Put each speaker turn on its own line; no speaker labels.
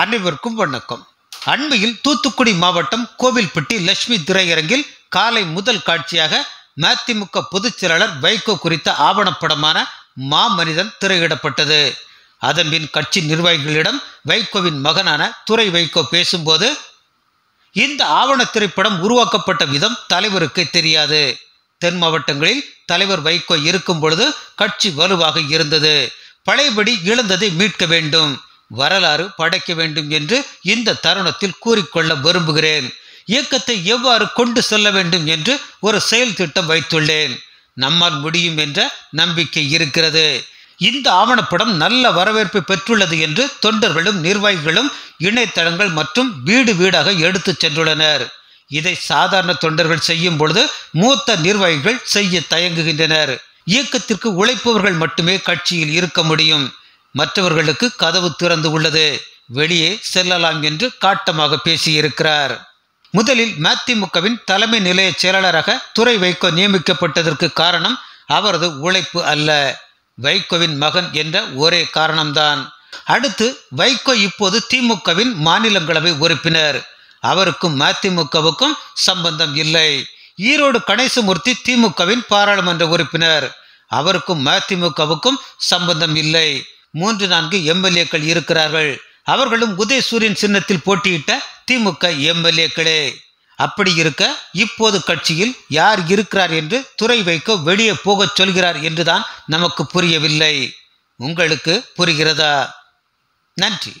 அனைவருக்கும் வணக்கம் அண்மையில் தூத்துக்குடி மாவட்டம் கோவில்பட்டி லட்சுமி திரையரங்கில் காலை முதல் காட்சியாக மதிமுக பொதுச் செயலாளர் வைகோ குறித்த ஆவணப்படமான மா மனிதன் திரையிடப்பட்டது அதன்பின் கட்சி நிர்வாகிகளிடம் வைகோவின் மகனான துறை வைகோ பேசும்போது இந்த ஆவண திரைப்படம் உருவாக்கப்பட்ட விதம் தலைவருக்கு தெரியாது தென் மாவட்டங்களில் தலைவர் வைகோ இருக்கும் பொழுது கட்சி வலுவாக இருந்தது பழையபடி இழந்ததை மீட்க வேண்டும் வரலாறு படைக்க வேண்டும் என்று இந்த தருணத்தில் கூறிக்கொள்ள விரும்புகிறேன் இயக்கத்தை எவ்வாறு கொண்டு செல்ல வேண்டும் என்று ஒரு செயல் திட்டம் வைத்துள்ளேன் நம்மால் முடியும் என்ற நம்பிக்கை இருக்கிறது இந்த ஆவணப்படம் நல்ல வரவேற்பு பெற்றுள்ளது என்று தொண்டர்களும் நிர்வாகிகளும் இணையதளங்கள் மற்றும் வீடு வீடாக எடுத்து சென்றுள்ளனர் இதை சாதாரண தொண்டர்கள் செய்யும் பொழுது மூத்த நிர்வாகிகள் செய்ய தயங்குகின்றனர் இயக்கத்திற்கு உழைப்பவர்கள் மட்டுமே கட்சியில் இருக்க முடியும் மற்றவர்களுக்கு கதவு திறந்து உள்ளது வெளியே செல்லலாம் என்று காட்டமாக பேசியிருக்கிறார் முதலில் மதிமுகவின் தலைமை நிலைய செயலாளராக துறை வைகோ நியமிக்கப்பட்டதற்கு காரணம் அவரது உழைப்பு அல்ல வைகோவின் மகன் என்ற ஒரே காரணம்தான் அடுத்து வைகோ இப்போது திமுகவின் மாநிலங்களவை உறுப்பினர் அவருக்கும் மதிமுகவுக்கும் சம்பந்தம் இல்லை ஈரோடு கணேசமூர்த்தி திமுகவின் பாராளுமன்ற உறுப்பினர் அவருக்கும் மதிமுகவுக்கும் சம்பந்தம் இல்லை மூன்று நான்கு எம்எல்ஏக்கள் இருக்கிறார்கள் அவர்களும் உதயசூரியன் சின்னத்தில் போட்டியிட்ட திமுக எம்எல்ஏக்களே அப்படி இருக்க இப்போது கட்சியில் யார் இருக்கிறார் என்று துறை வைக்க வெளியே போகச் சொல்கிறார் என்றுதான் நமக்கு புரியவில்லை உங்களுக்கு புரிகிறதா நன்றி